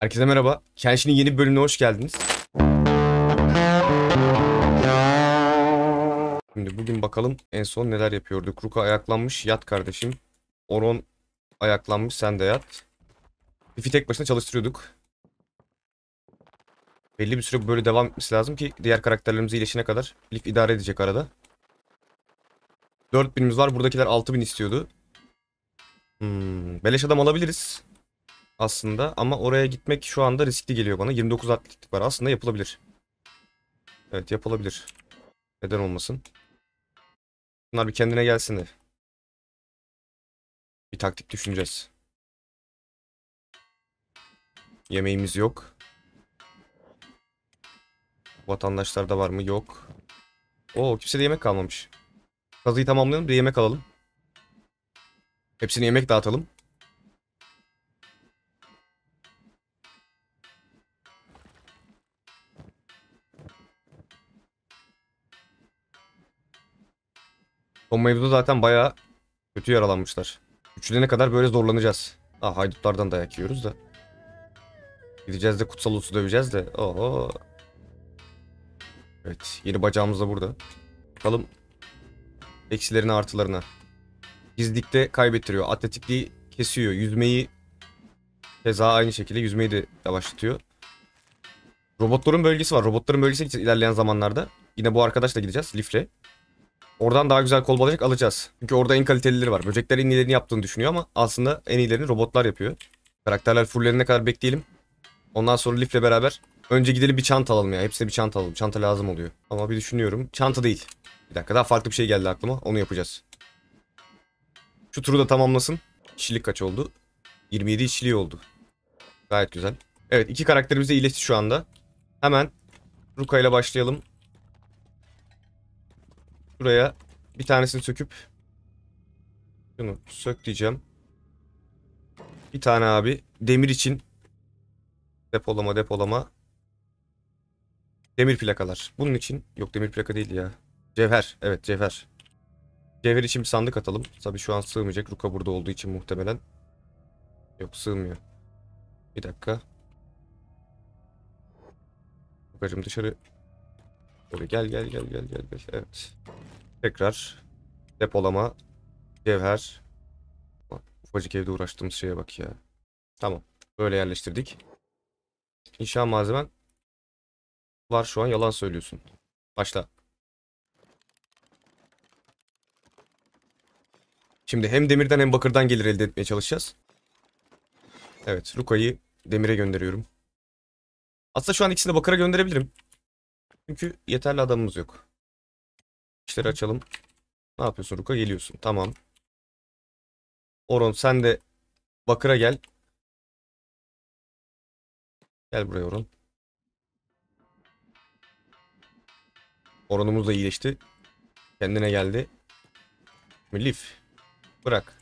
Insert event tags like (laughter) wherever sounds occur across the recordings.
Herkese merhaba. Kenshin'in yeni bir bölümüne hoş geldiniz. Şimdi bugün bakalım en son neler yapıyorduk. Ruka ayaklanmış. Yat kardeşim. Oron ayaklanmış. Sen de yat. Fifi tek başına çalıştırıyorduk. Belli bir süre böyle devam etmesi lazım ki diğer karakterlerimiz iyileşene kadar Lif idare edecek arada. 4000'imiz var. Buradakiler 6000 istiyordu. Hmm, beleş adam alabiliriz aslında ama oraya gitmek şu anda riskli geliyor bana. 29 atletik var aslında yapılabilir. Evet yapılabilir. Neden olmasın? Bunlar bir kendine gelsin de. Bir taktik düşüneceğiz. Yemeğimiz yok. Vatandaşlarda var mı? Yok. Oo kimse de yemek kalmamış. Kazıyı tamamlayalım bir yemek alalım. Hepsini yemek dağıtalım. Son mevzuda zaten baya kötü yaralanmışlar. Üçlene kadar böyle zorlanacağız. Ah haydutlardan dayak yiyoruz da. Gideceğiz de kutsal usu döveceğiz de. Oho. Evet yeni bacağımız da burada. Bakalım eksilerine artılarına. Gizlikte kaybettiriyor. Atletikliği kesiyor. Yüzmeyi keza aynı şekilde yüzmeyi de yavaşlatıyor. Robotların bölgesi var. Robotların bölgesi için ilerleyen zamanlarda. Yine bu arkadaşla gideceğiz. Lifle. Oradan daha güzel kol balıcık alacağız. Çünkü orada en kalitelileri var. Böcekler en iyilerini yaptığını düşünüyor ama aslında en iyilerini robotlar yapıyor. Karakterler fulllerine kadar bekleyelim. Ondan sonra lifle beraber önce gidelim bir çanta alalım ya. Hepsine bir çanta alalım. Çanta lazım oluyor. Ama bir düşünüyorum. Çanta değil. Bir dakika daha farklı bir şey geldi aklıma. Onu yapacağız. Şu turu da tamamlasın. Kişilik kaç oldu? 27 işçiliği oldu. Gayet güzel. Evet iki karakterimiz de iyileşti şu anda. Hemen Ruka ile başlayalım. Buraya bir tanesini söküp şunu sök diyeceğim. Bir tane abi demir için depolama depolama demir plakalar. Bunun için yok demir plaka değil ya. Cevher. Evet cevher. Cevher için bir sandık atalım. Tabii şu an sığmayacak. Ruka burada olduğu için muhtemelen. Yok sığmıyor. Bir dakika. Bakacım dışarı. Böyle gel gel gel gel gel gel. Evet. Tekrar depolama, cevher. Ufacık evde uğraştığımız şeye bak ya. Tamam. Böyle yerleştirdik. İnşa malzemen var şu an yalan söylüyorsun. Başla. Şimdi hem demirden hem bakırdan gelir elde etmeye çalışacağız. Evet. Luka'yı demire gönderiyorum. Aslında şu an ikisini bakıra gönderebilirim. Çünkü yeterli adamımız yok. İşleri açalım. Ne yapıyorsun Ruka? Geliyorsun. Tamam. Oron sen de Bakır'a gel. Gel buraya Oron. Oranımız da iyileşti. Kendine geldi. Milif. Bırak.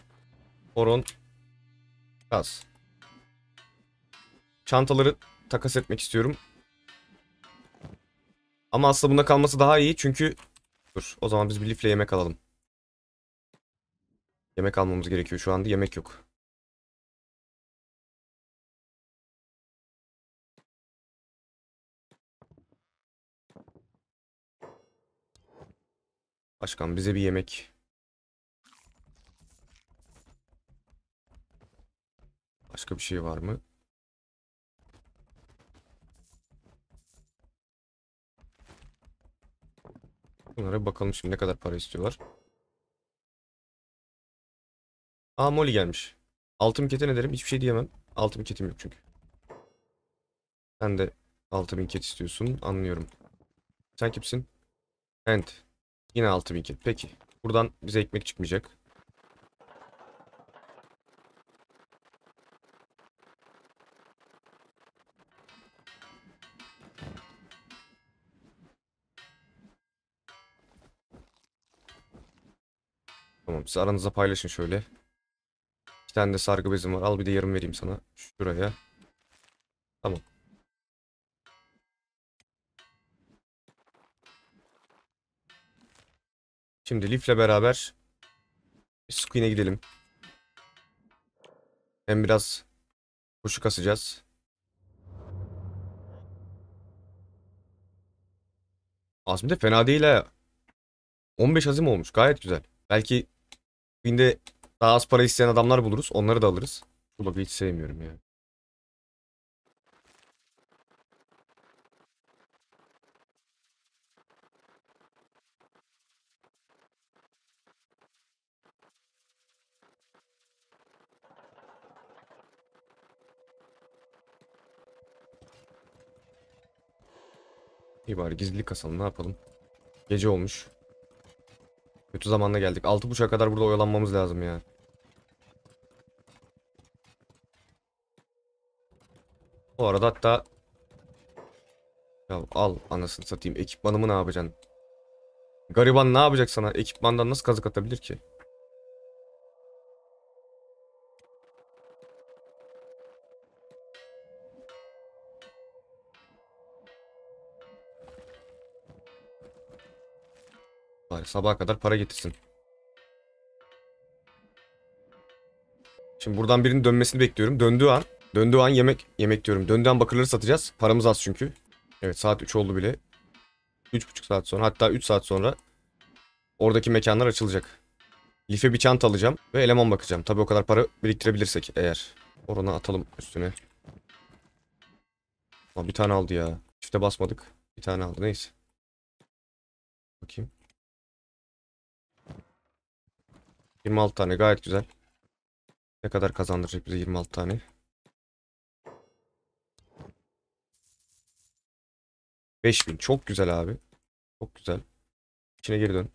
Oron. Kaz. Çantaları takas etmek istiyorum. Ama aslında bunda kalması daha iyi. Çünkü Dur. O zaman biz bir lifle yemek alalım. Yemek almamız gerekiyor. Şu anda yemek yok. Başkan bize bir yemek. Başka bir şey var mı? Bunlara bakalım şimdi ne kadar para istiyorlar. Aa Molly gelmiş. Altın kete ne derim? Hiçbir şey diyemem. Altın ketim yok çünkü. Sen de altın ket istiyorsun. Anlıyorum. Sen kimsin? End. Yine altın ket. Peki. Buradan bize ekmek çıkmayacak. Siz aranızda paylaşın şöyle. İki tane de sargı bezim var. Al bir de yarım vereyim sana. Şuraya. Tamam. Şimdi Leaf'le beraber Squeen'e gidelim. Hem biraz kuşu kasacağız. Azim de fena değil ha. 15 azim olmuş. Gayet güzel. Belki Bugün daha az para isteyen adamlar buluruz. Onları da alırız. Bu lobby hiç sevmiyorum yani. İyi bari gizlilik kasalım ne yapalım. Gece olmuş. Kötü zamanda geldik. 6.30'a kadar burada oyalanmamız lazım ya. Bu arada hatta ya al anasını satayım. Ekipmanımı ne yapacaksın? Gariban ne yapacak sana? Ekipmandan nasıl kazık atabilir ki? sabaha kadar para getirsin. Şimdi buradan birinin dönmesini bekliyorum. Döndüğü an, döndüğü an yemek, yemek diyorum. Döndüğü an bakırları satacağız. Paramız az çünkü. Evet saat 3 oldu bile. 3,5 saat sonra hatta 3 saat sonra oradaki mekanlar açılacak. Life bir çanta alacağım ve eleman bakacağım. Tabii o kadar para biriktirebilirsek eğer. Orana atalım üstüne. Lan bir tane aldı ya. Çifte basmadık. Bir tane aldı neyse. Bakayım. 26 tane gayet güzel. Ne kadar kazandıracak bize 26 tane. Beş bin çok güzel abi. Çok güzel. İçine geri dön.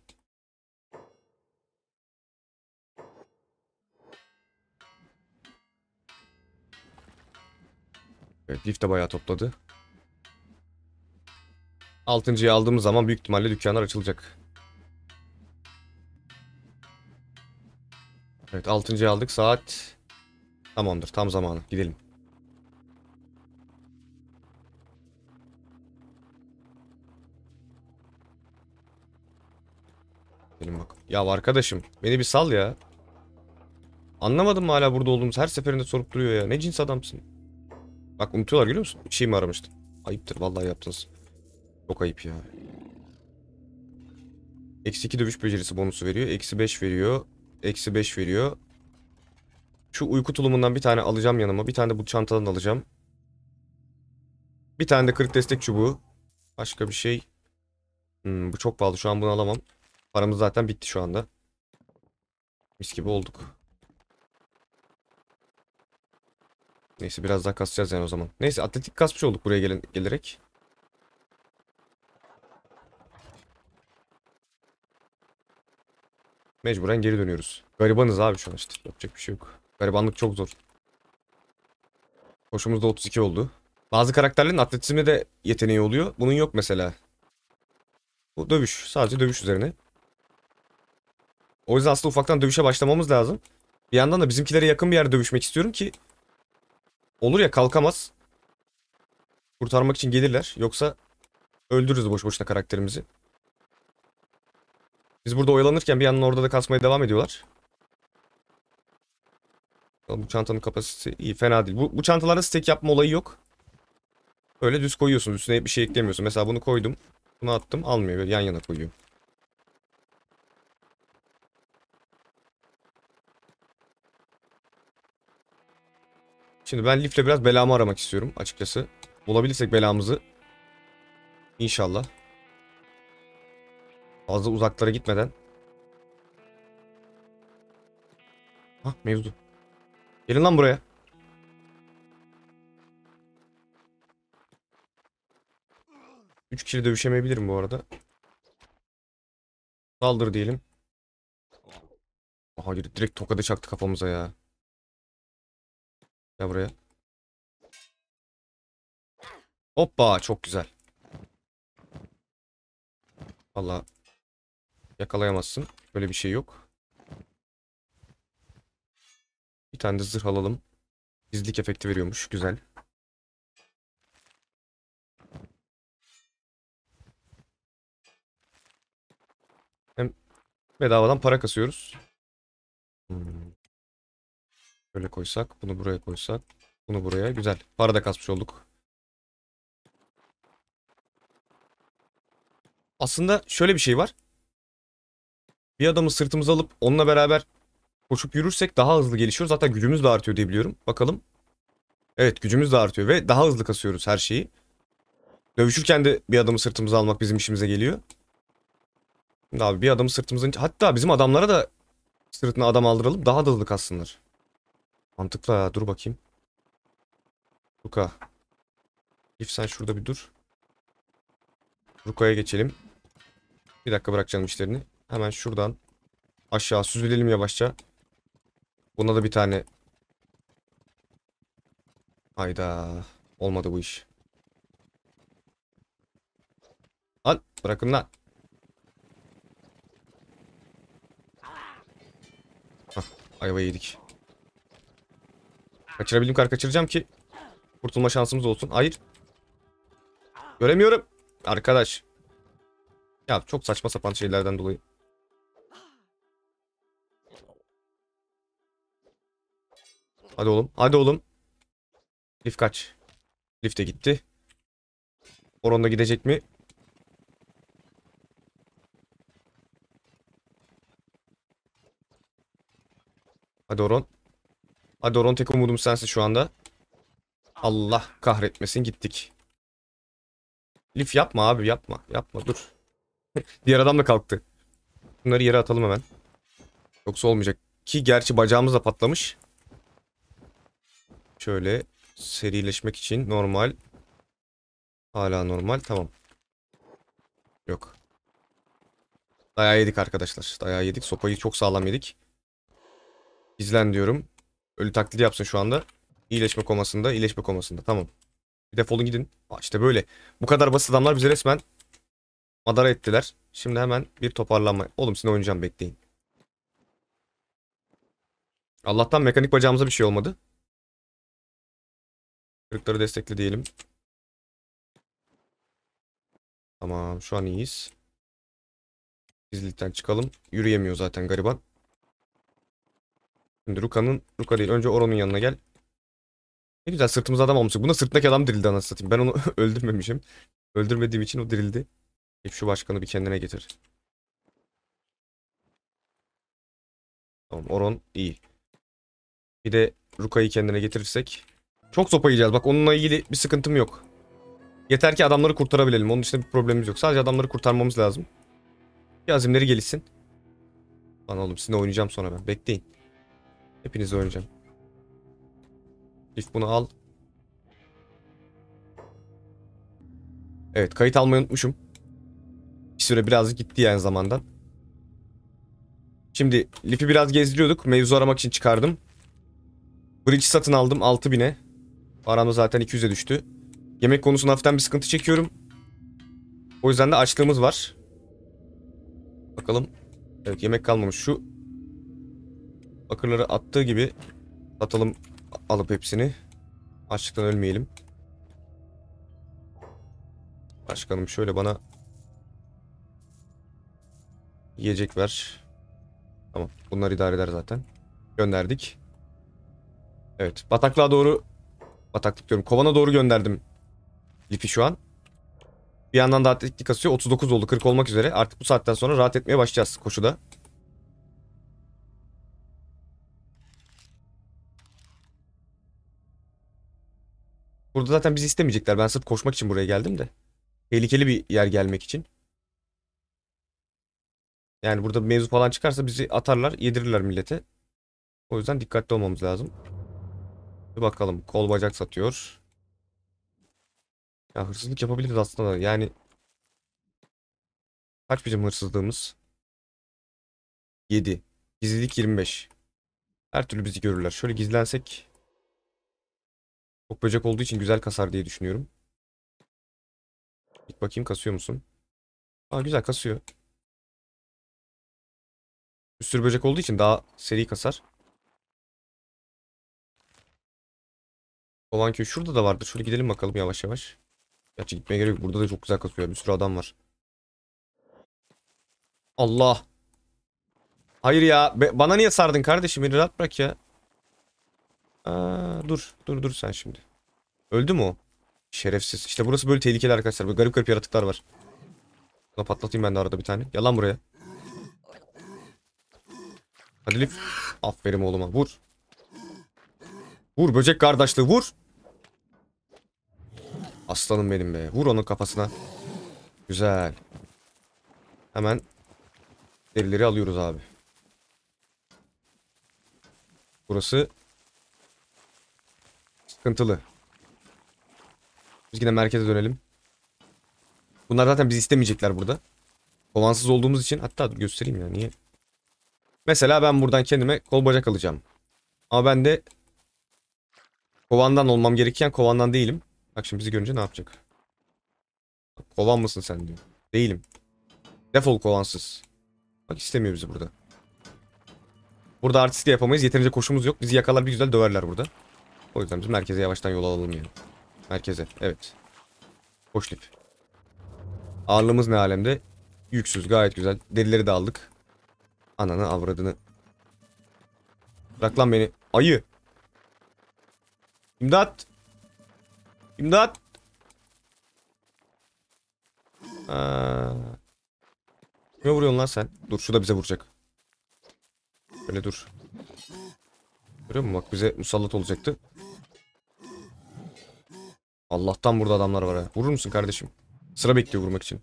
Evet lift de bayağı topladı. Altıncıyı aldığımız zaman büyük ihtimalle dükkanlar açılacak. Evet 6.yı aldık saat tamamdır tam zamanı gidelim. Gidelim bak. Ya arkadaşım beni bir sal ya. Anlamadım mı hala burada olduğumuz her seferinde sorup duruyor ya. Ne cins adamsın. Bak unutuyorlar görüyor musun? Bir şey mi aramıştım? Ayıptır vallahi yaptınız. Çok ayıp ya. Eksi 2 dövüş becerisi bonusu veriyor. Eksi 5 veriyor. Eksi 5 veriyor. Şu uyku tulumundan bir tane alacağım yanıma. Bir tane de bu çantadan alacağım. Bir tane de kırık destek çubuğu. Başka bir şey. Hmm, bu çok pahalı. Şu an bunu alamam. Paramız zaten bitti şu anda. Mis gibi olduk. Neyse biraz daha kasacağız yani o zaman. Neyse atletik kasmış olduk buraya gelen, gelerek. Mecburen geri dönüyoruz. Garibanız abi şu an işte. Yapacak bir şey yok. Garibanlık çok zor. Koşumuzda 32 oldu. Bazı karakterlerin atletizmi de yeteneği oluyor. Bunun yok mesela. Bu dövüş. Sadece dövüş üzerine. O yüzden aslında ufaktan dövüşe başlamamız lazım. Bir yandan da bizimkilere yakın bir yerde dövüşmek istiyorum ki olur ya kalkamaz. Kurtarmak için gelirler. Yoksa öldürürüz boş boşuna karakterimizi. Biz burada oyalanırken bir yandan orada da kasmaya devam ediyorlar. Bu çantanın kapasitesi iyi fena değil. Bu, bu çantalarda stack yapma olayı yok. Öyle düz koyuyorsun. Üstüne bir şey eklemiyorsun. Mesela bunu koydum. Bunu attım. Almıyor. Böyle yan yana koyuyor. Şimdi ben lifle biraz belamı aramak istiyorum açıkçası. Bulabilirsek belamızı. İnşallah. Fazla uzaklara gitmeden. Hah mevzu. Gelin lan buraya. Üç kişi dövüşemeyebilirim bu arada. Saldır diyelim. Hayır direkt tokadı çaktı kafamıza ya. Gel buraya. Hoppa çok güzel. Valla Yakalayamazsın. Böyle bir şey yok. Bir tane de zırh alalım. Gizlilik efekti veriyormuş. Güzel. Hem bedavadan para kasıyoruz. Böyle hmm. koysak, bunu buraya koysak, bunu buraya. Güzel. Para da kasmış olduk. Aslında şöyle bir şey var bir adamı sırtımıza alıp onunla beraber koşup yürürsek daha hızlı gelişiyoruz Zaten gücümüz de artıyor diye biliyorum. Bakalım. Evet gücümüz de artıyor ve daha hızlı kasıyoruz her şeyi. Dövüşürken de bir adamı sırtımıza almak bizim işimize geliyor. Şimdi abi bir adamı sırtımızın... Hatta bizim adamlara da sırtına adam aldıralım daha da hızlı kassınlar. Mantıklı ya dur bakayım. Ruka. If sen şurada bir dur. Ruka'ya geçelim. Bir dakika bırakacağım işlerini. Hemen şuradan aşağı süzülelim yavaşça. Buna da bir tane. Hayda. Olmadı bu iş. Al bırakın lan. Hah ayva yedik. Kaçırabildiğim kadar kaçıracağım ki kurtulma şansımız olsun. Hayır. Göremiyorum. Arkadaş. Ya çok saçma sapan şeylerden dolayı. Hadi oğlum. Hadi oğlum. Lif kaç. Lif de gitti. Oron da gidecek mi? Hadi Oron. Hadi Oron tek umudum sensin şu anda. Allah kahretmesin gittik. Lif yapma abi yapma. Yapma dur. (laughs) Diğer adam da kalktı. Bunları yere atalım hemen. Yoksa olmayacak. Ki gerçi bacağımız da patlamış. Şöyle serileşmek için normal. Hala normal. Tamam. Yok. Dayağı yedik arkadaşlar. Dayağı yedik. Sopayı çok sağlam yedik. İzlen diyorum. Ölü taklidi yapsın şu anda. İyileşme komasında. iyileşme komasında. Tamam. Bir defolun gidin. Aa, işte böyle. Bu kadar basit adamlar bize resmen madara ettiler. Şimdi hemen bir toparlanma. Oğlum sizin oynayacağım bekleyin. Allah'tan mekanik bacağımıza bir şey olmadı. Kırıkları destekle diyelim. Tamam şu an iyiyiz. Gizlilikten çıkalım. Yürüyemiyor zaten gariban. Şimdi Ruka'nın, Ruka değil önce Oro'nun yanına gel. Ne güzel sırtımız adam olmuştuk. Bunda sırtındaki adam dirildi anasını satayım. Ben onu (laughs) öldürmemişim. Öldürmediğim için o dirildi. Hep şu başkanı bir kendine getir. Tamam Oron iyi. Bir de Ruka'yı kendine getirirsek çok sopa yiyeceğiz. Bak onunla ilgili bir sıkıntım yok. Yeter ki adamları kurtarabilelim. Onun dışında bir problemimiz yok. Sadece adamları kurtarmamız lazım. Ki azimleri gelişsin. Lan oğlum sizinle oynayacağım sonra ben. Bekleyin. Hepinizle oynayacağım. If bunu al. Evet kayıt almayı unutmuşum. Bir süre birazcık gitti yani zamandan. Şimdi Lif'i biraz gezdiriyorduk. Mevzu aramak için çıkardım. Bridge satın aldım 6000'e. Param zaten 200'e düştü. Yemek konusunda hafiften bir sıkıntı çekiyorum. O yüzden de açlığımız var. Bakalım. Evet yemek kalmamış. Şu bakırları attığı gibi atalım alıp hepsini. Açlıktan ölmeyelim. Başkanım şöyle bana yiyecek ver. Tamam. Bunlar idare eder zaten. Gönderdik. Evet. Bataklığa doğru Bataklık diyorum. Kovana doğru gönderdim Lif'i şu an. Bir yandan da atletik kasıyor. 39 oldu 40 olmak üzere. Artık bu saatten sonra rahat etmeye başlayacağız koşuda. Burada zaten bizi istemeyecekler. Ben sırf koşmak için buraya geldim de. Tehlikeli bir yer gelmek için. Yani burada mevzu falan çıkarsa bizi atarlar, yedirirler millete. O yüzden dikkatli olmamız lazım. Bir bakalım kol bacak satıyor. Ya hırsızlık yapabiliriz aslında yani. Kaç bizim hırsızlığımız? 7. Gizlilik 25. Her türlü bizi görürler. Şöyle gizlensek. Çok böcek olduğu için güzel kasar diye düşünüyorum. Git bakayım kasıyor musun? Aa güzel kasıyor. Bir sürü böcek olduğu için daha seri kasar. Olan köy şurada da vardır. Şöyle gidelim bakalım yavaş yavaş. Gerçi gitmeye gerek yok. Burada da çok güzel kasıyor. Bir sürü adam var. Allah. Hayır ya. Be bana niye sardın kardeşim? Beni rahat bırak ya. Aa, dur. Dur dur sen şimdi. Öldü mü o? Şerefsiz. İşte burası böyle tehlikeli arkadaşlar. Böyle garip garip yaratıklar var. Buna patlatayım ben de arada bir tane. Yalan buraya. Hadi Lif. Aferin oğluma. Vur. Vur böcek kardeşliği vur. Aslanım benim be. Vur onun kafasına. Güzel. Hemen derileri alıyoruz abi. Burası sıkıntılı. Biz yine merkeze dönelim. Bunlar zaten bizi istemeyecekler burada. Kovansız olduğumuz için hatta dur göstereyim ya niye. Mesela ben buradan kendime kol bacak alacağım. Ama ben de kovandan olmam gereken kovandan değilim. Bak şimdi bizi görünce ne yapacak? Kovan mısın sen diyor. Değilim. Defol kovansız. Bak istemiyor bizi burada. Burada artist yapamayız. Yeterince koşumuz yok. Bizi yakalar bir güzel döverler burada. O yüzden biz merkeze yavaştan yol alalım yani. Merkeze. Evet. Koş Ağırlığımız ne alemde? Yüksüz. Gayet güzel. Derileri de aldık. Ananı avradını. Bırak lan beni. Ayı. İmdat. İmdat. Aa. Ee, vuruyorsun lan sen? Dur şu da bize vuracak. Böyle dur. Görüyor musun? Bak bize musallat olacaktı. Allah'tan burada adamlar var ha. Vurur musun kardeşim? Sıra bekliyor vurmak için.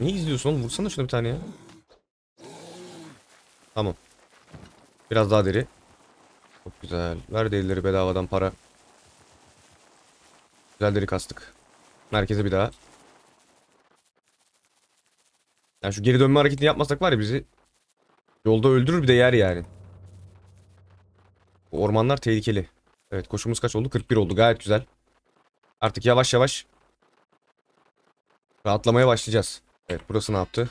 Niye izliyorsun oğlum? Vursana şuna bir tane ya. Tamam. Biraz daha deri. Çok güzel. Ver derileri bedavadan para. Güzel deri kastık. Merkeze bir daha. Yani şu geri dönme hareketini yapmasak var ya bizi yolda öldürür bir de yer yani. Bu ormanlar tehlikeli. Evet koşumuz kaç oldu? 41 oldu. Gayet güzel. Artık yavaş yavaş rahatlamaya başlayacağız. Evet burası ne yaptı?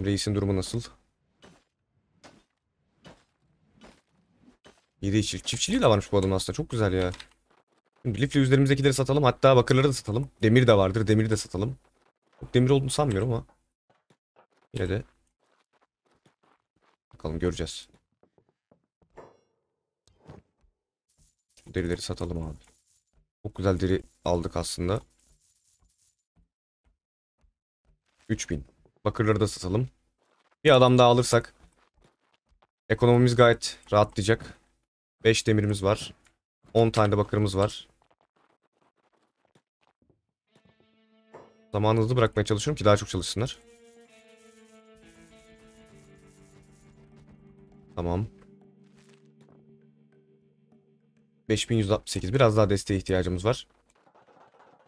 Reis'in durumu nasıl? İyi değil. Çiftçiliği de varmış bu adamın aslında. Çok güzel ya. Şimdi lifle üzerimizdekileri satalım. Hatta bakırları da satalım. Demir de vardır. Demiri de satalım. Çok demir olduğunu sanmıyorum ama. Yine de. Bakalım göreceğiz. derileri satalım abi. Çok güzel deri aldık aslında. 3000. Bakırları da satalım. Bir adam daha alırsak ekonomimiz gayet rahatlayacak. 5 demirimiz var. 10 tane de bakırımız var. Zamanı hızlı bırakmaya çalışıyorum ki daha çok çalışsınlar. Tamam. 5168. Biraz daha desteğe ihtiyacımız var.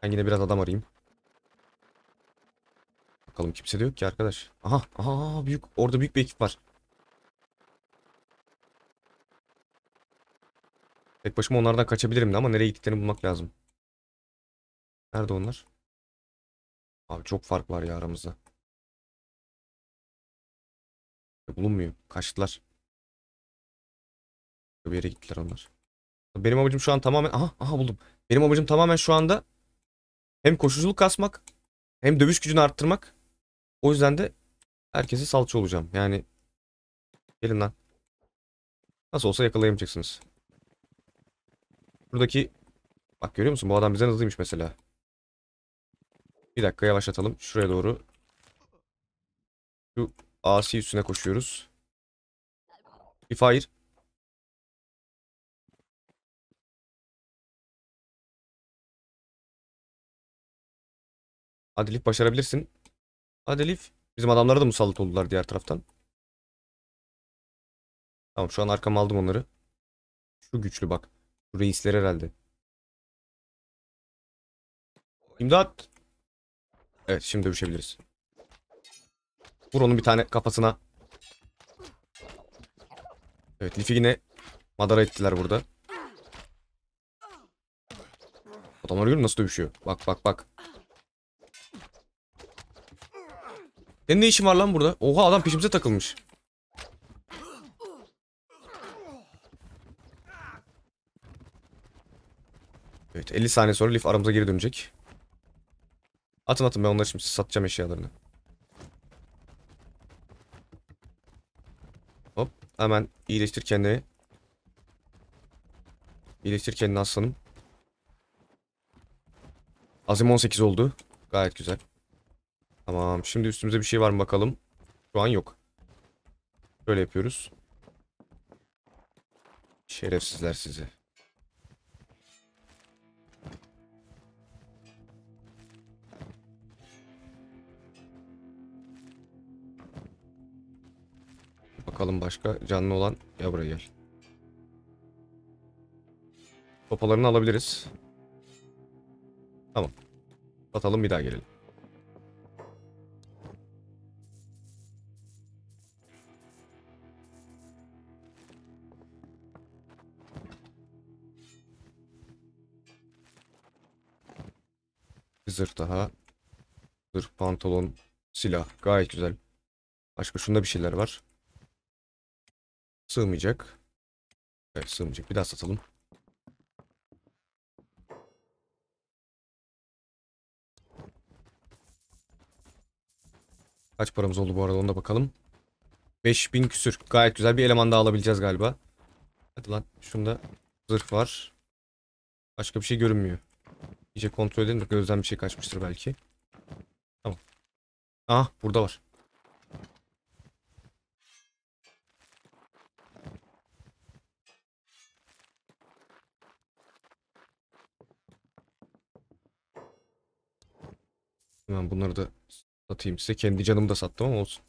Ben yine biraz adam arayayım. Bakalım kimse de yok ki arkadaş. Aha, aha büyük orada büyük bir ekip var. Tek başıma onlardan kaçabilirim de ama nereye gittiklerini bulmak lazım. Nerede onlar? Abi çok fark var ya aramızda. E, bulunmuyor. Kaçtılar. Bir yere gittiler onlar. Benim amacım şu an tamamen... Aha, aha buldum. Benim amacım tamamen şu anda hem koşuculuk kasmak hem dövüş gücünü arttırmak. O yüzden de herkese salça olacağım. Yani gelin lan. Nasıl olsa yakalayamayacaksınız. Buradaki bak görüyor musun? Bu adam bizden hızlıymış mesela. Bir dakika yavaşlatalım. Şuraya doğru. Şu asi üstüne koşuyoruz. Bir fire. Adelif başarabilirsin. Adelif. Bizim adamlara da musallat oldular diğer taraftan. Tamam şu an arkama aldım onları. Şu güçlü bak. Şu reisler herhalde. İmdat. Evet şimdi dövüşebiliriz. Vur onun bir tane kafasına. Evet Lifi yine madara ettiler burada. Adamlar görüyor nasıl dövüşüyor. Bak bak bak. Senin ne işin var lan burada? Oha adam peşimize takılmış. Evet 50 saniye sonra Leaf aramıza geri dönecek. Atın atın ben onları şimdi satacağım eşyalarını. Hop hemen iyileştir kendini. İyileştir kendini aslanım. Azim 18 oldu. Gayet güzel. Tamam şimdi üstümüze bir şey var mı bakalım. Şu an yok. Şöyle yapıyoruz. Şerefsizler sizi. Bakalım başka canlı olan. Gel buraya gel. Topalarını alabiliriz. Tamam. Atalım bir daha gelelim. zırh daha. Zırh, pantolon, silah. Gayet güzel. Başka şunda bir şeyler var. Sığmayacak. Evet sığmayacak. Bir daha satalım. Kaç paramız oldu bu arada ona bakalım. 5000 küsür. Gayet güzel bir eleman daha alabileceğiz galiba. Hadi lan şunda zırh var. Başka bir şey görünmüyor. İyice kontrol edelim de gözden bir şey kaçmıştır belki. Tamam. Aha burada var. Hemen bunları da satayım size. Kendi canımı da sattım ama olsun.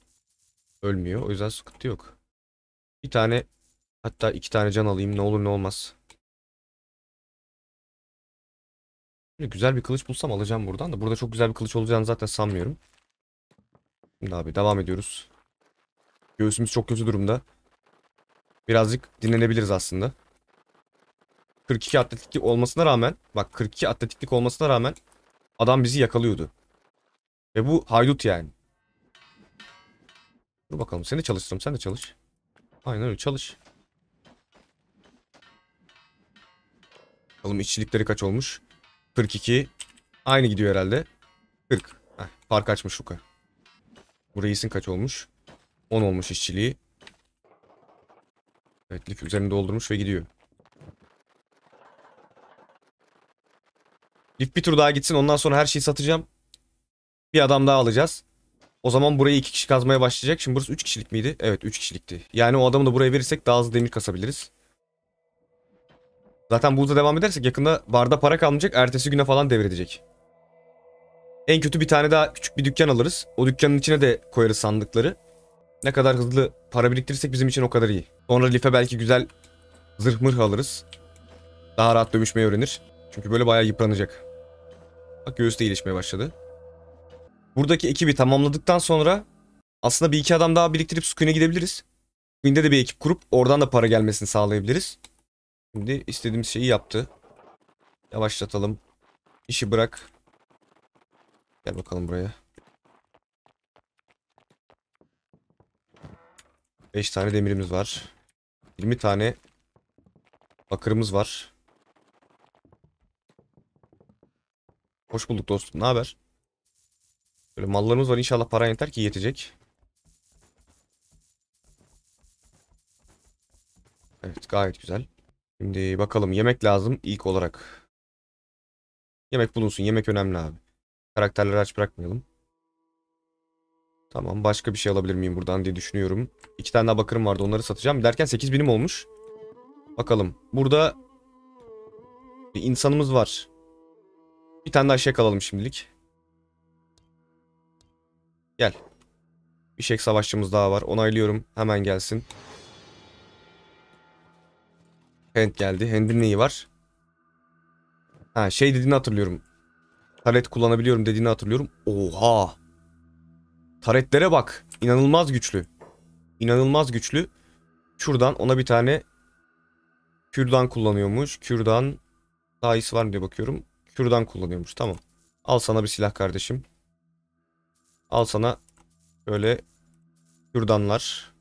Ölmüyor. O yüzden sıkıntı yok. Bir tane hatta iki tane can alayım. Ne olur ne olmaz. Şimdi güzel bir kılıç bulsam alacağım buradan da. Burada çok güzel bir kılıç olacağını zaten sanmıyorum. Şimdi abi devam ediyoruz. Göğsümüz çok kötü durumda. Birazcık dinlenebiliriz aslında. 42 atletiklik olmasına rağmen bak 42 atletiklik olmasına rağmen adam bizi yakalıyordu. Ve bu haydut yani. Dur bakalım seni çalıştırım sen de çalış. Aynen öyle çalış. Bakalım işçilikleri kaç olmuş? 42. Aynı gidiyor herhalde. 40. Heh, fark açmış Ruka. Bu reisin kaç olmuş? 10 olmuş işçiliği. Evet lif üzerine doldurmuş ve gidiyor. Lif bir tur daha gitsin ondan sonra her şeyi satacağım. Bir adam daha alacağız. O zaman burayı iki kişi kazmaya başlayacak. Şimdi burası üç kişilik miydi? Evet üç kişilikti. Yani o adamı da buraya verirsek daha hızlı demir kasabiliriz. Zaten burada devam edersek yakında barda para kalmayacak. Ertesi güne falan devredecek. En kötü bir tane daha küçük bir dükkan alırız. O dükkanın içine de koyarız sandıkları. Ne kadar hızlı para biriktirirsek bizim için o kadar iyi. Sonra Lif'e belki güzel zırh mırh alırız. Daha rahat dövüşmeyi öğrenir. Çünkü böyle bayağı yıpranacak. Bak göğüs de iyileşmeye başladı. Buradaki ekibi tamamladıktan sonra aslında bir iki adam daha biriktirip Squeen'e gidebiliriz. Squeen'de de bir ekip kurup oradan da para gelmesini sağlayabiliriz. Şimdi istediğimiz şeyi yaptı. Yavaşlatalım. İşi bırak. Gel bakalım buraya. 5 tane demirimiz var. 20 tane bakırımız var. Hoş bulduk dostum. Ne haber? Böyle mallarımız var inşallah para yeter ki yetecek. Evet gayet güzel. Şimdi bakalım yemek lazım ilk olarak. Yemek bulunsun. Yemek önemli abi. Karakterleri aç bırakmayalım. Tamam başka bir şey alabilir miyim buradan diye düşünüyorum. İki tane daha bakırım vardı onları satacağım. Derken 8 binim olmuş. Bakalım. Burada bir insanımız var. Bir tane daha şey kalalım şimdilik. Gel. Bir şek savaşçımız daha var. Onaylıyorum. Hemen gelsin. Hand geldi. Hand'in neyi var? Ha şey dediğini hatırlıyorum. Taret kullanabiliyorum dediğini hatırlıyorum. Oha. Taretlere bak. İnanılmaz güçlü. İnanılmaz güçlü. Şuradan ona bir tane kürdan kullanıyormuş. Kürdan daha iyisi var mı diye bakıyorum. Kürdan kullanıyormuş. Tamam. Al sana bir silah kardeşim. Al sana böyle kürdanlar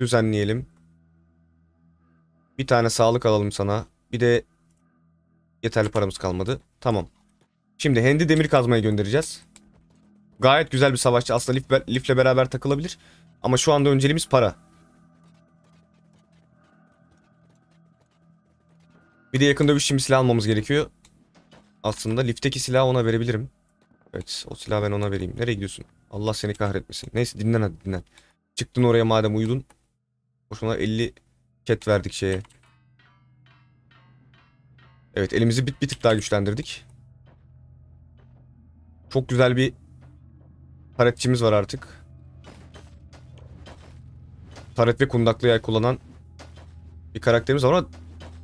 düzenleyelim. Bir tane sağlık alalım sana. Bir de yeterli paramız kalmadı. Tamam. Şimdi Hendi demir kazmaya göndereceğiz. Gayet güzel bir savaşçı. Aslında Lif, Lif'le beraber takılabilir. Ama şu anda önceliğimiz para. Bir de yakında bir için silah almamız gerekiyor. Aslında Lif'teki silahı ona verebilirim. Evet o silahı ben ona vereyim. Nereye gidiyorsun? Allah seni kahretmesin. Neyse dinlen hadi dinlen. Çıktın oraya madem uyudun. Boşuna 50 ket verdik şeye. Evet elimizi bir, bir tık daha güçlendirdik. Çok güzel bir taretçimiz var artık. Taret ve kundaklı yay kullanan bir karakterimiz var ama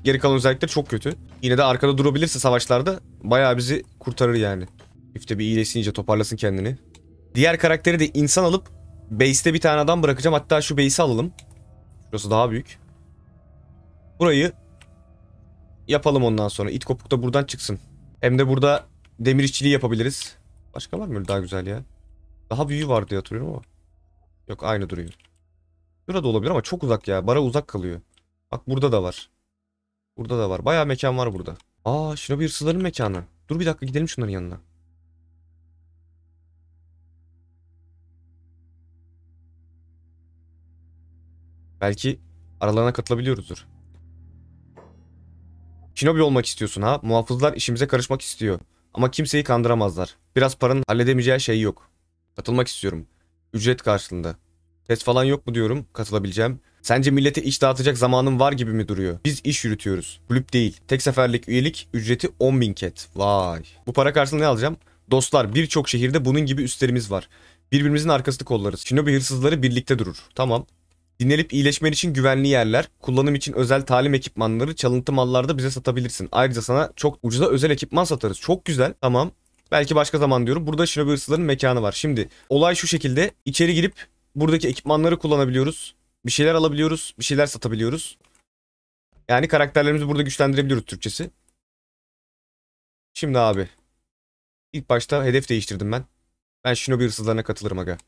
geri kalan özellikleri çok kötü. Yine de arkada durabilirse savaşlarda bayağı bizi kurtarır yani. İfte bir iyileşince toparlasın kendini. Diğer karakteri de insan alıp base'te bir tane adam bırakacağım. Hatta şu base'i alalım. Şurası daha büyük. Burayı yapalım ondan sonra. İt kopuk da buradan çıksın. Hem de burada demir işçiliği yapabiliriz. Başka var mı daha güzel ya? Daha büyüğü var diye hatırlıyorum ama. Yok aynı duruyor. Burada olabilir ama çok uzak ya. Bara uzak kalıyor. Bak burada da var. Burada da var. Bayağı mekan var burada. Aa şuna bir hırsızların mekanı. Dur bir dakika gidelim şunların yanına. Belki aralarına katılabiliyoruzdur. Shinobi olmak istiyorsun ha? Muhafızlar işimize karışmak istiyor. Ama kimseyi kandıramazlar. Biraz paranın halledemeyeceği şey yok. Katılmak istiyorum. Ücret karşılığında. Test falan yok mu diyorum katılabileceğim. Sence millete iş dağıtacak zamanın var gibi mi duruyor? Biz iş yürütüyoruz. Kulüp değil. Tek seferlik üyelik ücreti 10.000 ket. Vay. Bu para karşılığında ne alacağım? Dostlar birçok şehirde bunun gibi üstlerimiz var. Birbirimizin arkasını kollarız. Shinobi hırsızları birlikte durur. Tamam. Dinlenip iyileşmen için güvenli yerler, kullanım için özel talim ekipmanları çalıntı mallarda bize satabilirsin. Ayrıca sana çok ucuza özel ekipman satarız. Çok güzel. Tamam. Belki başka zaman diyorum. Burada Shinobi hırsızların mekanı var. Şimdi olay şu şekilde. İçeri girip buradaki ekipmanları kullanabiliyoruz. Bir şeyler alabiliyoruz. Bir şeyler satabiliyoruz. Yani karakterlerimizi burada güçlendirebiliyoruz Türkçesi. Şimdi abi. İlk başta hedef değiştirdim ben. Ben Shinobi hırsızlarına katılırım aga.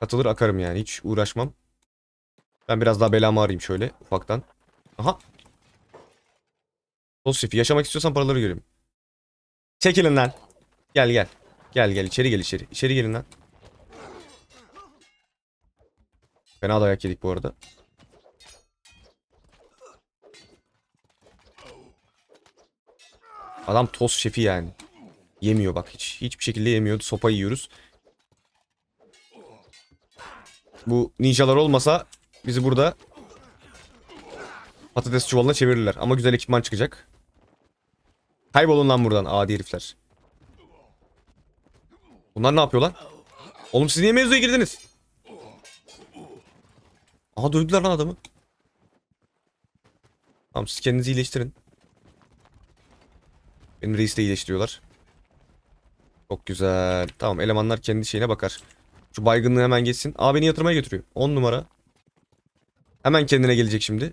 Katılır akarım yani. Hiç uğraşmam. Ben biraz daha belamı arayayım şöyle ufaktan. Aha. Tosif'i yaşamak istiyorsan paraları göreyim. Çekilin lan. Gel gel. Gel gel içeri gel içeri. İçeri gelin lan. Fena dayak yedik bu arada. Adam toz şefi yani. Yemiyor bak hiç. Hiçbir şekilde yemiyor. Sopa yiyoruz. Bu ninjalar olmasa Bizi burada patates çuvalına çevirirler. Ama güzel ekipman çıkacak. Kaybolun lan buradan adi herifler. Bunlar ne yapıyor lan? Oğlum siz niye mevzuya girdiniz? Aha dövdüler lan adamı. Tamam siz kendinizi iyileştirin. Benim reisi de iyileştiriyorlar. Çok güzel. Tamam elemanlar kendi şeyine bakar. Şu baygınlığı hemen geçsin. Abi beni yatırmaya götürüyor. 10 numara. Hemen kendine gelecek şimdi.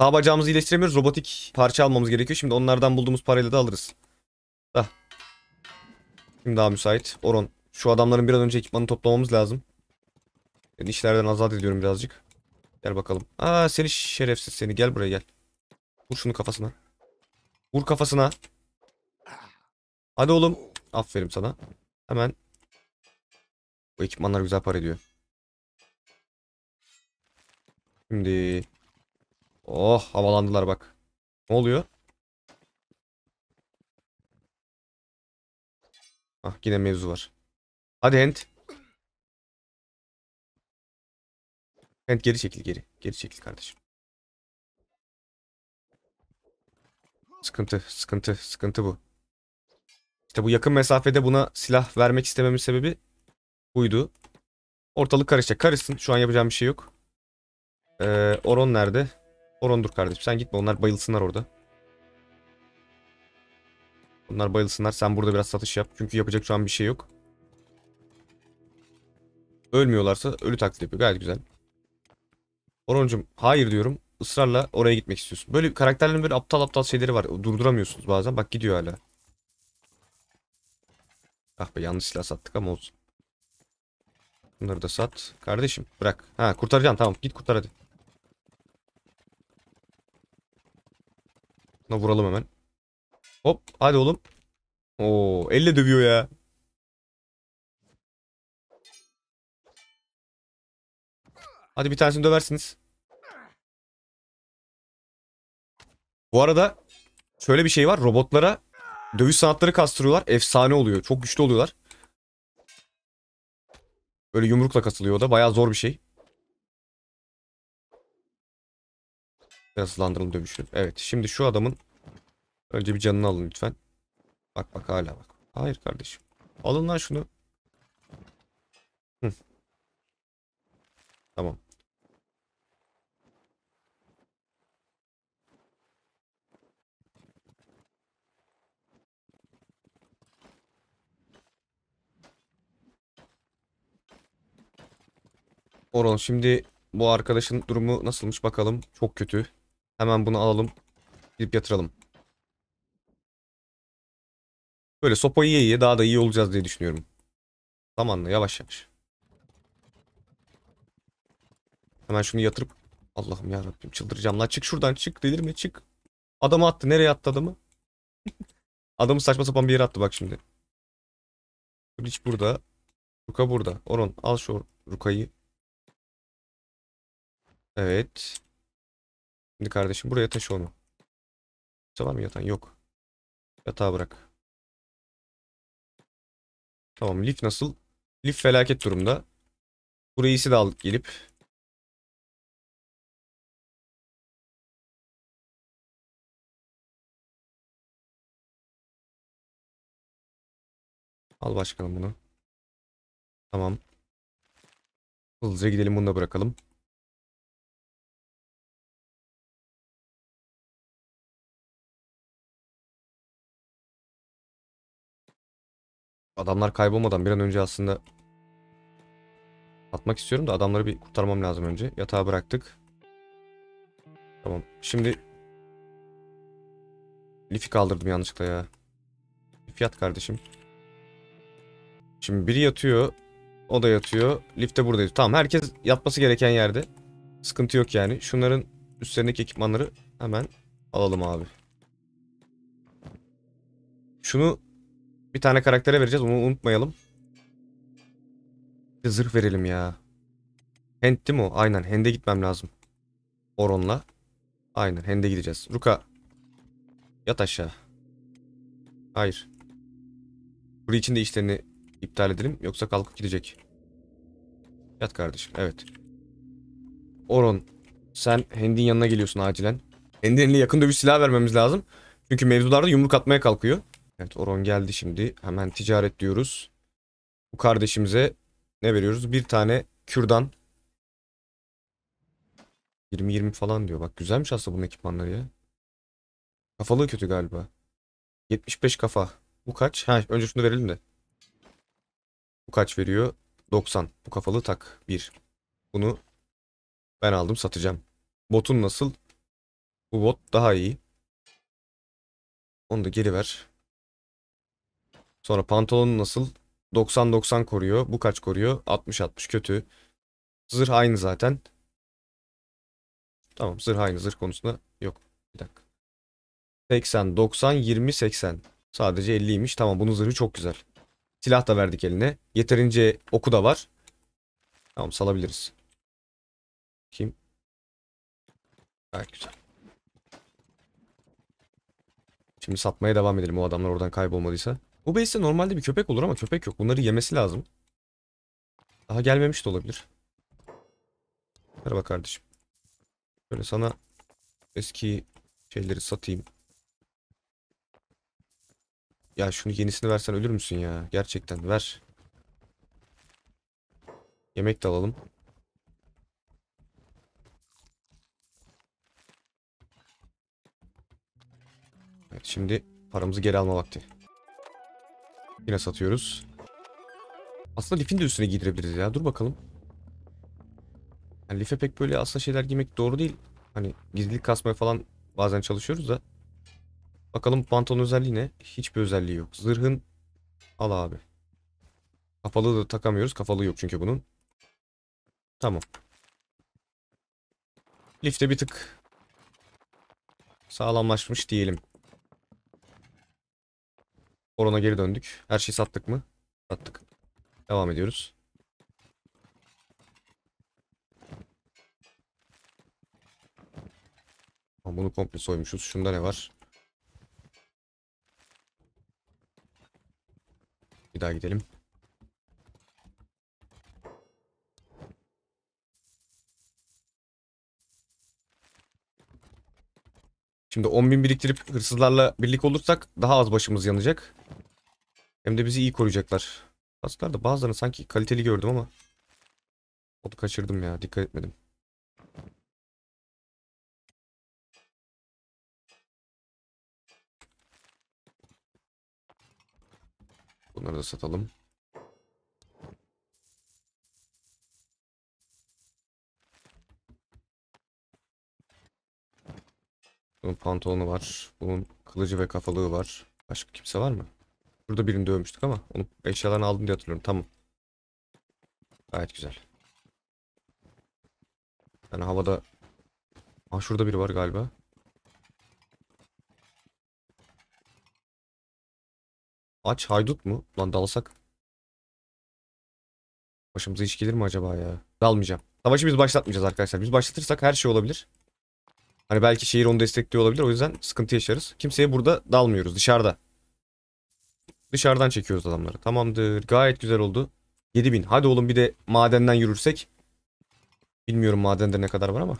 Sağ bacağımızı iyileştiremiyoruz. Robotik parça almamız gerekiyor. Şimdi onlardan bulduğumuz parayla da alırız. Da. Şimdi daha müsait. Oron. Şu adamların bir an önce ekipmanı toplamamız lazım. Ben işlerden azat ediyorum birazcık. Gel bakalım. Aa seni şerefsiz seni. Gel buraya gel. Vur şunu kafasına. Vur kafasına. Hadi oğlum. Aferin sana. Hemen. Bu ekipmanlar güzel para ediyor. Şimdi. Oh havalandılar bak. Ne oluyor? Ah yine mevzu var. Hadi Hent. Hent geri çekil geri. Geri çekil kardeşim. Sıkıntı, sıkıntı, sıkıntı bu. İşte bu yakın mesafede buna silah vermek istememin sebebi buydu. Ortalık karışacak. Karışsın. Şu an yapacağım bir şey yok. Ee, Oron nerede? Oron dur kardeşim sen gitme onlar bayılsınlar orada. Onlar bayılsınlar sen burada biraz satış yap. Çünkü yapacak şu an bir şey yok. Ölmüyorlarsa ölü taklit yapıyor gayet güzel. Oroncum hayır diyorum ısrarla oraya gitmek istiyorsun. Böyle karakterlerin böyle aptal aptal şeyleri var. Durduramıyorsunuz bazen. Bak gidiyor hala. Ah be yanlış silah sattık ama olsun. Bunları da sat. Kardeşim bırak. Ha kurtaracaksın tamam git kurtar hadi. Buna vuralım hemen. Hop hadi oğlum. Oo elle dövüyor ya. Hadi bir tanesini döversiniz. Bu arada şöyle bir şey var. Robotlara dövüş sanatları kastırıyorlar. Efsane oluyor. Çok güçlü oluyorlar. Böyle yumrukla kasılıyor o da. Bayağı zor bir şey. Biraz hızlandıralım dövüşü. Evet şimdi şu adamın önce bir canını alın lütfen. Bak bak hala bak. Hayır kardeşim. Alın lan şunu. Hı. Tamam. Oron şimdi bu arkadaşın durumu nasılmış bakalım. Çok kötü. Hemen bunu alalım. Gidip yatıralım. Böyle sopayı yiye yiye daha da iyi olacağız diye düşünüyorum. Zamanla yavaş yavaş. Hemen şunu yatırıp Allah'ım yarabbim çıldıracağım lan çık şuradan çık delirme çık. Adamı attı nereye attı adamı? (laughs) adamı saçma sapan bir yere attı bak şimdi. Rich burada. Ruka burada. Oron al şu Ruka'yı. Evet. Şimdi kardeşim buraya taşı onu. Kimse var mı yatan? Yok. Yatağı bırak. Tamam lif nasıl? Lif felaket durumda. Bu reisi alıp gelip. Al başkanım bunu. Tamam. Hızlıca gidelim bunu da bırakalım. Adamlar kaybolmadan bir an önce aslında atmak istiyorum da adamları bir kurtarmam lazım önce. Yatağa bıraktık. Tamam. Şimdi Lif'i kaldırdım yanlışlıkla ya. fiyat kardeşim. Şimdi biri yatıyor. O da yatıyor. Lif de buradaydı. Tamam herkes yatması gereken yerde. Sıkıntı yok yani. Şunların üstlerindeki ekipmanları hemen alalım abi. Şunu bir tane karaktere vereceğiz. Onu unutmayalım. Bir zırh verelim ya. Hent değil mi o? Aynen. Hende gitmem lazım. Oron'la. Aynen. Hende gideceğiz. Ruka. Yat aşağı. Hayır. burayı için de işlerini iptal edelim. Yoksa kalkıp gidecek. Yat kardeşim. Evet. Oron. Sen Hend'in yanına geliyorsun acilen. Hend'in eline yakın dövüş silah vermemiz lazım. Çünkü mevzularda yumruk atmaya kalkıyor. Evet Oron geldi şimdi. Hemen ticaret diyoruz. Bu kardeşimize ne veriyoruz? Bir tane kürdan. 20-20 falan diyor. Bak güzelmiş aslında bunun ekipmanları ya. Kafalığı kötü galiba. 75 kafa. Bu kaç? Ha önce şunu verelim de. Bu kaç veriyor? 90. Bu kafalı tak. 1. Bunu ben aldım satacağım. Botun nasıl? Bu bot daha iyi. Onu da geri ver. Sonra pantolon nasıl? 90-90 koruyor. Bu kaç koruyor? 60-60 kötü. Zırh aynı zaten. Tamam zırh aynı zırh konusunda yok. Bir dakika. 80, 90, 20, 80. Sadece 50'ymiş. Tamam bunun zırhı çok güzel. Silah da verdik eline. Yeterince oku da var. Tamam salabiliriz. Kim? Gayet güzel. Şimdi satmaya devam edelim o adamlar oradan kaybolmadıysa. Bu base'te normalde bir köpek olur ama köpek yok. Bunları yemesi lazım. Daha gelmemiş de olabilir. Merhaba kardeşim. Böyle sana eski şeyleri satayım. Ya şunu yenisini versen ölür müsün ya? Gerçekten ver. Yemek de alalım. Evet şimdi paramızı geri alma vakti. Yine satıyoruz. Aslında lifin de üstüne giydirebiliriz ya. Dur bakalım. Yani life pek böyle asla şeyler giymek doğru değil. Hani gizlilik kasmaya falan bazen çalışıyoruz da. Bakalım pantolon özelliği ne? Hiçbir özelliği yok. Zırhın al abi. Kafalı da takamıyoruz. Kafalı yok çünkü bunun. Tamam. Lifte bir tık sağlamlaşmış diyelim. Korona geri döndük. Her şeyi sattık mı? Sattık. Devam ediyoruz. Bunu komple soymuşuz. Şunda ne var? Bir daha gidelim. Şimdi 10.000 biriktirip hırsızlarla birlik olursak daha az başımız yanacak. Hem de bizi iyi koruyacaklar. Kasklar da bazılarını sanki kaliteli gördüm ama. Onu kaçırdım ya. Dikkat etmedim. Bunları da satalım. Bunun pantolonu var. Bunun kılıcı ve kafalığı var. Başka kimse var mı? Burada birini dövmüştük ama onu eşyalarını aldım diye hatırlıyorum. Tamam. Gayet güzel. Ben yani havada... Aa şurada biri var galiba. Aç haydut mu? Lan dalsak. Başımıza iş gelir mi acaba ya? Dalmayacağım. Savaşı biz başlatmayacağız arkadaşlar. Biz başlatırsak her şey olabilir. Hani belki şehir onu destekliyor olabilir. O yüzden sıkıntı yaşarız. Kimseye burada dalmıyoruz. Dışarıda. Dışarıdan çekiyoruz adamları. Tamamdır. Gayet güzel oldu. 7000. Hadi oğlum bir de madenden yürürsek. Bilmiyorum madende ne kadar var ama.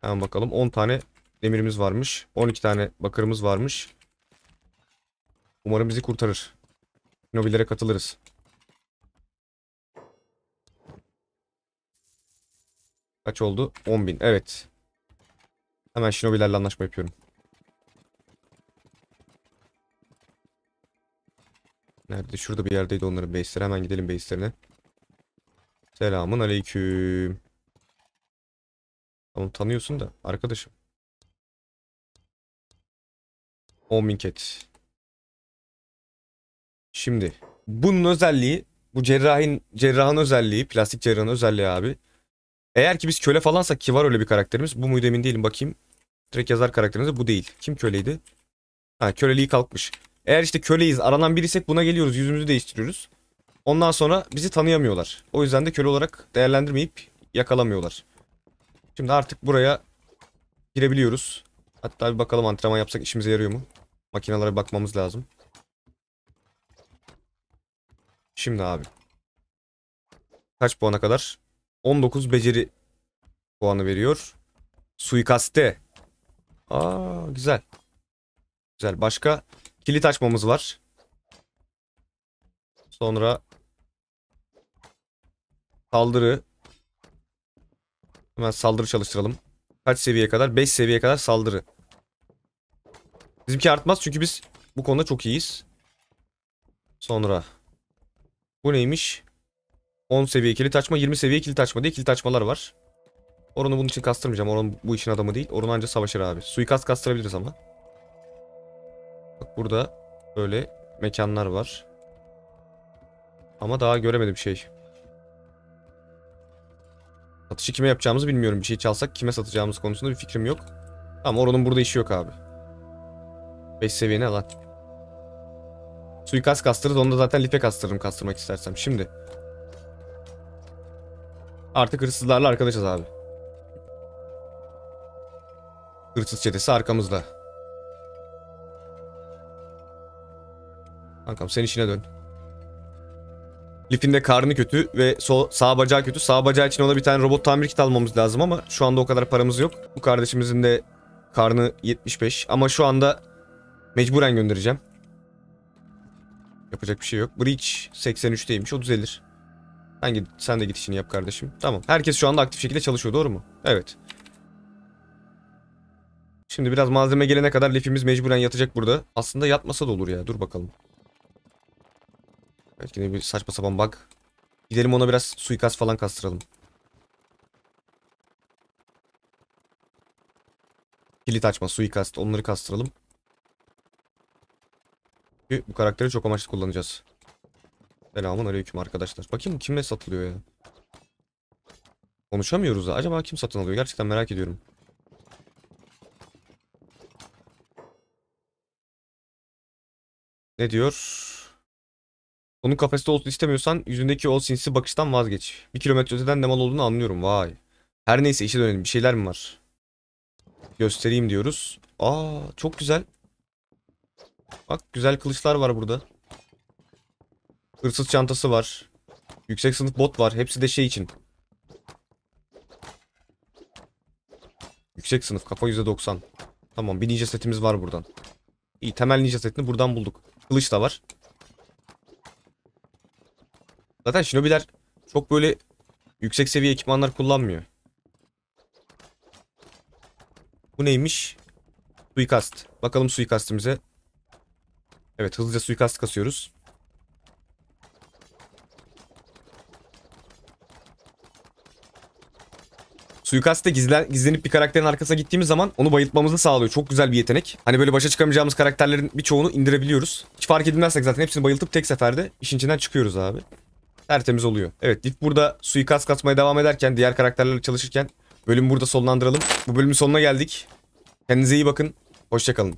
Hemen bakalım. 10 tane demirimiz varmış. 12 tane bakırımız varmış. Umarım bizi kurtarır. Nobilere katılırız. Kaç oldu? 10.000. Evet. Hemen Shinobi'lerle anlaşma yapıyorum. Nerede? Şurada bir yerdeydi onların base'leri. Hemen gidelim base'lerine. Selamun aleyküm. Tamam tanıyorsun da arkadaşım. 10.000 ket. Şimdi bunun özelliği bu cerrahin cerrahın özelliği plastik cerrahın özelliği abi. Eğer ki biz köle falansak ki var öyle bir karakterimiz. Bu muydu emin değilim bakayım. Direkt yazar karakterimiz bu değil. Kim köleydi? Ha köleliği kalkmış. Eğer işte köleyiz aranan biriysek buna geliyoruz yüzümüzü değiştiriyoruz. Ondan sonra bizi tanıyamıyorlar. O yüzden de köle olarak değerlendirmeyip yakalamıyorlar. Şimdi artık buraya girebiliyoruz. Hatta bir bakalım antrenman yapsak işimize yarıyor mu? Makinalara bakmamız lazım. Şimdi abi. Kaç puana kadar? 19 beceri puanı veriyor. Suikaste. Aa güzel. Güzel. Başka Kilit açmamız var. Sonra saldırı. Hemen saldırı çalıştıralım. Kaç seviyeye kadar? 5 seviyeye kadar saldırı. Bizimki artmaz çünkü biz bu konuda çok iyiyiz. Sonra bu neymiş? 10 seviye kilit açma, 20 seviye kilit açma diye kilit açmalar var. Orunu bunun için kastırmayacağım. Orun bu işin adamı değil. Orun anca savaşır abi. Suikast kastırabiliriz ama. Burada böyle mekanlar var. Ama daha göremedim şey. Satışı kime yapacağımızı bilmiyorum. Bir şey çalsak kime satacağımız konusunda bir fikrim yok. Ama oranın burada işi yok abi. 5 seviyene lan. Suikast kastırız. Onu da zaten lipe kastırırım kastırmak istersem. Şimdi. Artık hırsızlarla arkadaşız abi. Hırsız çetesi arkamızda. Kankam sen işine dön. Lip'in de karnı kötü ve sol, sağ bacağı kötü. Sağ bacağı için ona bir tane robot tamir kit almamız lazım ama şu anda o kadar paramız yok. Bu kardeşimizin de karnı 75 ama şu anda mecburen göndereceğim. Yapacak bir şey yok. Breach 83'teymiş o düzelir. Sen, git, sen de git işini yap kardeşim. Tamam. Herkes şu anda aktif şekilde çalışıyor doğru mu? Evet. Şimdi biraz malzeme gelene kadar lifimiz mecburen yatacak burada. Aslında yatmasa da olur ya. Dur bakalım. Belki de bir saçma sapan bug. Gidelim ona biraz suikast falan kastıralım. Kilit açma, suikast onları kastıralım. Çünkü bu karakteri çok amaçlı kullanacağız. Selamun aleyküm arkadaşlar. Bakayım kime satılıyor ya. Konuşamıyoruz da. Acaba kim satın alıyor? Gerçekten merak ediyorum. Ne diyor? Onun kafeste olsun istemiyorsan yüzündeki o sinsi bakıştan vazgeç. Bir kilometre öteden ne mal olduğunu anlıyorum vay. Her neyse işe dönelim bir şeyler mi var? Göstereyim diyoruz. Aa çok güzel. Bak güzel kılıçlar var burada. Hırsız çantası var. Yüksek sınıf bot var. Hepsi de şey için. Yüksek sınıf kafa %90. Tamam bir ninja setimiz var buradan. İyi temel ninja setini buradan bulduk. Kılıç da var. Zaten shinobiler çok böyle yüksek seviye ekipmanlar kullanmıyor. Bu neymiş? Suikast. Bakalım suikastimize. Evet hızlıca suikast kasıyoruz. Suikast'te gizlen, gizlenip bir karakterin arkasına gittiğimiz zaman onu bayıltmamızı sağlıyor. Çok güzel bir yetenek. Hani böyle başa çıkamayacağımız karakterlerin birçoğunu indirebiliyoruz. Hiç fark edilmezsek zaten hepsini bayıltıp tek seferde işin içinden çıkıyoruz abi tertemiz oluyor. Evet Dick burada suikast katmaya devam ederken diğer karakterlerle çalışırken bölüm burada sonlandıralım. Bu bölümün sonuna geldik. Kendinize iyi bakın. Hoşçakalın.